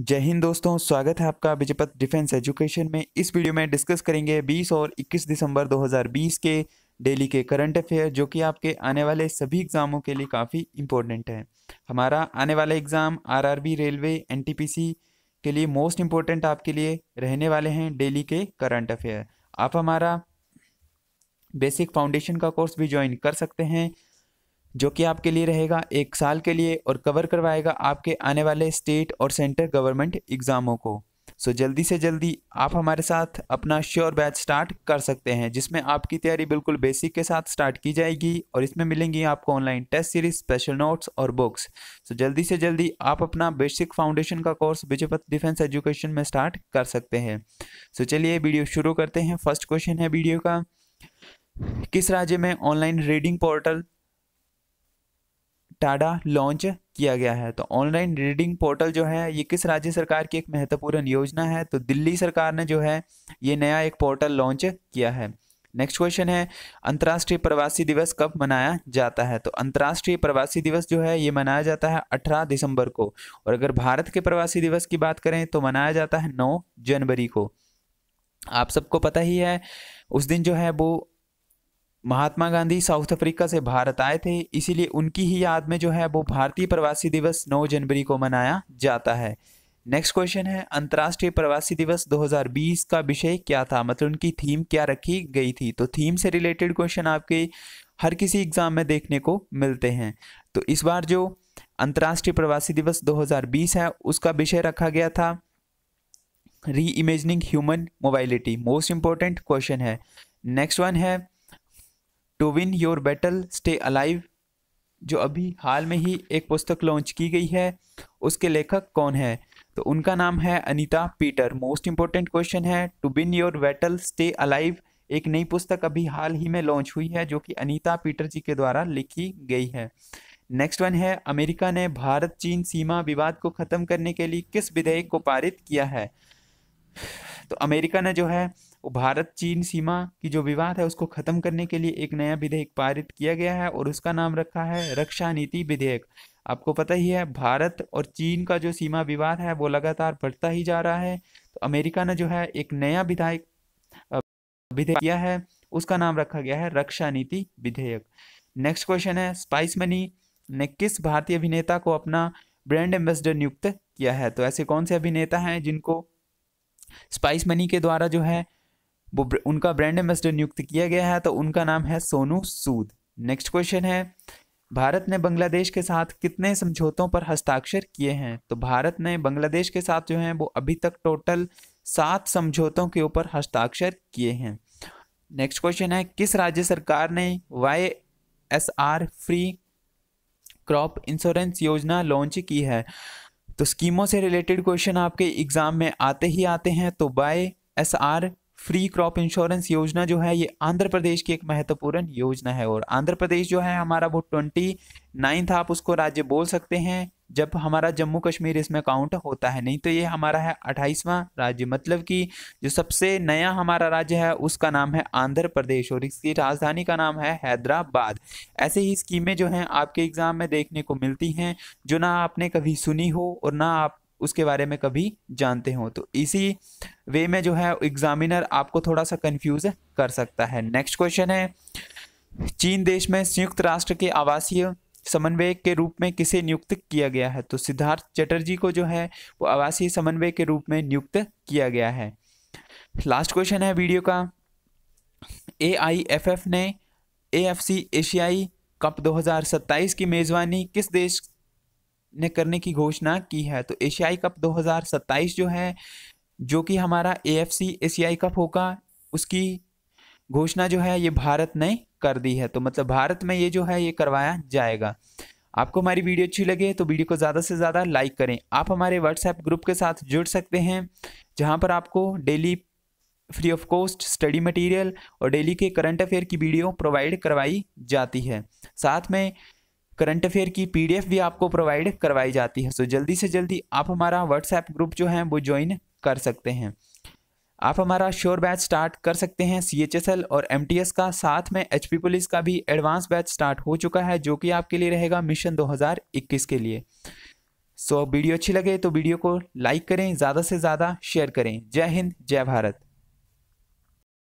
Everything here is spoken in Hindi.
जय हिंद दोस्तों स्वागत है आपका विजयपत डिफेंस एजुकेशन में इस वीडियो में डिस्कस करेंगे 20 और 21 दिसंबर 2020 के डेली के करंट अफेयर जो कि आपके आने वाले सभी एग्ज़ामों के लिए काफ़ी इम्पोर्टेंट है हमारा आने वाला एग्ज़ाम आरआरबी रेलवे एनटीपीसी के लिए मोस्ट इम्पोर्टेंट आपके लिए रहने वाले हैं डेली के करंट अफेयर आप हमारा बेसिक फाउंडेशन का कोर्स भी ज्वाइन कर सकते हैं जो कि आपके लिए रहेगा एक साल के लिए और कवर करवाएगा आपके आने वाले स्टेट और सेंटर गवर्नमेंट एग्ज़ामों को सो so, जल्दी से जल्दी आप हमारे साथ अपना श्योर बैच स्टार्ट कर सकते हैं जिसमें आपकी तैयारी बिल्कुल बेसिक के साथ स्टार्ट की जाएगी और इसमें मिलेंगी आपको online test series special notes और बुक्स सो so, जल्दी से जल्दी आप अपना बेसिक फाउंडेशन का कोर्स विजयपथ डिफेंस एजुकेशन में स्टार्ट कर सकते हैं सो so, चलिए वीडियो शुरू करते हैं फर्स्ट क्वेश्चन है वीडियो का किस राज्य में ऑनलाइन रीडिंग पोर्टल टाडा लॉन्च किया गया है तो ऑनलाइन रीडिंग पोर्टल जो है ये किस राज्य सरकार की एक महत्वपूर्ण योजना है तो दिल्ली सरकार ने जो है ये नया एक पोर्टल लॉन्च किया है नेक्स्ट क्वेश्चन है अंतर्राष्ट्रीय प्रवासी दिवस कब मनाया जाता है तो अंतर्राष्ट्रीय प्रवासी दिवस जो है ये मनाया जाता है 18 दिसंबर को और अगर भारत के प्रवासी दिवस की बात करें तो मनाया जाता है 9 जनवरी को आप सबको पता ही है उस दिन जो है वो महात्मा गांधी साउथ अफ्रीका से भारत आए थे इसीलिए उनकी ही याद में जो है वो भारतीय प्रवासी दिवस 9 जनवरी को मनाया जाता है नेक्स्ट क्वेश्चन है अंतर्राष्ट्रीय प्रवासी दिवस 2020 का विषय क्या था मतलब उनकी थीम क्या रखी गई थी तो थीम से रिलेटेड क्वेश्चन आपके हर किसी एग्ज़ाम में देखने को मिलते हैं तो इस बार जो अंतर्राष्ट्रीय प्रवासी दिवस 2020 है उसका विषय रखा गया था reimagining human mobility most important question है नेक्स्ट वन है to win your battle stay alive जो अभी हाल में ही एक पुस्तक लॉन्च की गई है उसके लेखक कौन है तो उनका नाम है Anita Peter most important question है to win your battle stay alive एक नई पुस्तक अभी हाल ही में लॉन्च हुई है जो कि अनीता पीटर जी के द्वारा लिखी गई है नेक्स्ट वन है अमेरिका ने भारत चीन सीमा विवाद को ख़त्म करने के लिए किस विधेयक को पारित किया है तो अमेरिका ने जो है भारत चीन सीमा की जो विवाद है उसको खत्म करने के लिए एक नया विधेयक पारित किया गया है और उसका नाम रखा है रक्षा नीति विधेयक आपको पता ही है भारत और चीन का जो सीमा विवाद है वो लगातार बढ़ता ही जा रहा है तो अमेरिका ने जो है एक नया विधायक विधेयक किया है उसका नाम रखा गया है रक्षा नीति विधेयक नेक्स्ट क्वेश्चन है स्पाइस मनी ने किस भारतीय अभिनेता को अपना ब्रांड एम्बेसडर नियुक्त किया है तो ऐसे कौन से अभिनेता हैं जिनको स्पाइस मनी के द्वारा जो है वो उनका ब्रांड एम्बेसडर नियुक्त किया गया है तो उनका नाम है सोनू सूद नेक्स्ट क्वेश्चन है भारत ने बांग्लादेश के साथ कितने समझौतों पर हस्ताक्षर किए हैं तो भारत ने बांग्लादेश के साथ जो है वो अभी तक टोटल सात समझौतों के ऊपर हस्ताक्षर किए हैं नेक्स्ट क्वेश्चन है किस राज्य सरकार ने Y S R free crop insurance योजना लॉन्च की है तो स्कीमों से रिलेटेड क्वेश्चन आपके एग्ज़ाम में आते ही आते हैं तो Y S R free crop insurance योजना जो है ये आंध्र प्रदेश की एक महत्वपूर्ण योजना है और आंध्र प्रदेश जो है हमारा वो ट्वेंटी नाइन्थ आप उसको राज्य बोल सकते हैं जब हमारा जम्मू कश्मीर इसमें काउंट होता है नहीं तो ये हमारा है अट्ठाईसवां राज्य मतलब कि जो सबसे नया हमारा राज्य है उसका नाम है आंध्र प्रदेश और इसकी राजधानी का नाम है हैदराबाद ऐसे ही स्कीमें जो हैं आपके एग्ज़ाम में देखने को मिलती हैं जो ना आपने कभी सुनी हो और ना आप उसके बारे में कभी जानते हो तो इसी वे में जो है एग्जामिनर आपको थोड़ा सा कन्फ्यूज कर सकता है नेक्स्ट क्वेश्चन है चीन देश में संयुक्त राष्ट्र के आवासीय समन्वयक के रूप में किसे नियुक्त किया गया है तो सिद्धार्थ चटर्जी को जो है वो आवासीय समन्वय के रूप में नियुक्त किया गया है लास्ट क्वेश्चन है वीडियो का ए आई एफ एफ ने ए एफ सी एशियाई कप 2027 की मेज़बानी किस देश ने करने की घोषणा की है तो एशियाई कप 2027 जो है जो कि हमारा सी एशियाई कप होगा उसकी घोषणा जो है ये भारत ने कर दी है तो मतलब भारत में ये जो है ये करवाया जाएगा आपको हमारी वीडियो अच्छी लगे तो वीडियो को ज़्यादा से ज़्यादा लाइक करें आप हमारे व्हाट्सएप ग्रुप के साथ जुड़ सकते हैं जहाँ पर आपको daily free of cost study material और डेली के करंट अफेयर की वीडियो प्रोवाइड करवाई जाती है साथ में करंट अफेयर की पीडीएफ भी आपको प्रोवाइड करवाई जाती है सो जल्दी से जल्दी आप हमारा व्हाट्सएप ग्रुप जो है वो ज्वाइन कर सकते हैं आप हमारा श्योर बैच स्टार्ट कर सकते हैं सी एच एस एल और एम टी एस का साथ में एच पी पुलिस का भी एडवांस बैच स्टार्ट हो चुका है जो कि आपके लिए रहेगा मिशन दो हज़ार इक्कीस के लिए सो वीडियो अच्छी लगे तो वीडियो को लाइक करें ज़्यादा से ज़्यादा शेयर करें जय हिंद जय भारत